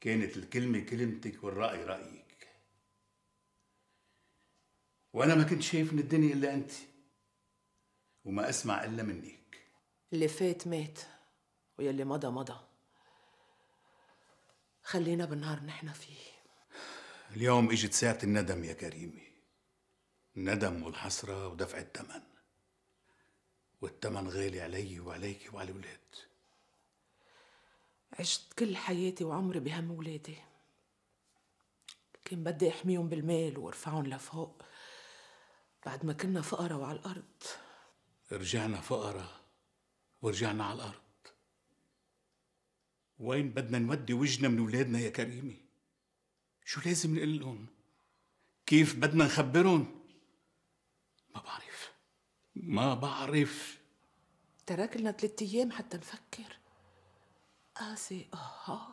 كانت الكلمة كلمتك والرأي رأيك وأنا ما كنت شايف من الدنيا إلا أنت وما أسمع إلا منك اللي فات مات ويلي مضى مضى خلينا بالنهار نحن فيه اليوم اجت ساعة الندم يا كريمة الندم والحسرة ودفع الثمن والثمن غالي علي وعليك وعلى الولاد عشت كل حياتي وعمري بهم ولادي كان بدي احميهم بالمال وارفعهم لفوق بعد ما كنا فقرا وعلى الارض رجعنا فقرا ورجعنا على الارض وين بدنا نودي وجهنا من ولادنا يا كريمه شو لازم نقول لهم كيف بدنا نخبرهم ما بعرف ما بعرف ترك لنا ثلاث ايام حتى نفكر I say, oh,